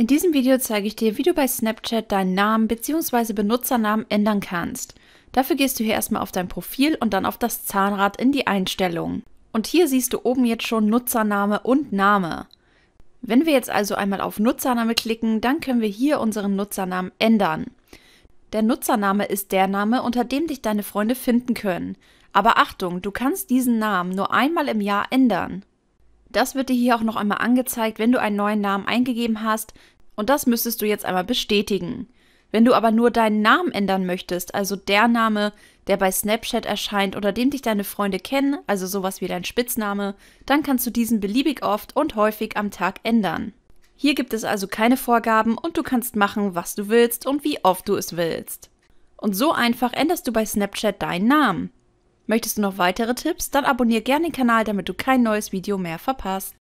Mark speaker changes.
Speaker 1: In diesem Video zeige ich dir, wie du bei Snapchat deinen Namen bzw. Benutzernamen ändern kannst. Dafür gehst du hier erstmal auf dein Profil und dann auf das Zahnrad in die Einstellungen. Und hier siehst du oben jetzt schon Nutzername und Name. Wenn wir jetzt also einmal auf Nutzername klicken, dann können wir hier unseren Nutzernamen ändern. Der Nutzername ist der Name, unter dem dich deine Freunde finden können. Aber Achtung, du kannst diesen Namen nur einmal im Jahr ändern. Das wird dir hier auch noch einmal angezeigt, wenn du einen neuen Namen eingegeben hast und das müsstest du jetzt einmal bestätigen. Wenn du aber nur deinen Namen ändern möchtest, also der Name, der bei Snapchat erscheint oder den dich deine Freunde kennen, also sowas wie dein Spitzname, dann kannst du diesen beliebig oft und häufig am Tag ändern. Hier gibt es also keine Vorgaben und du kannst machen, was du willst und wie oft du es willst. Und so einfach änderst du bei Snapchat deinen Namen. Möchtest du noch weitere Tipps? Dann abonniere gerne den Kanal, damit du kein neues Video mehr verpasst.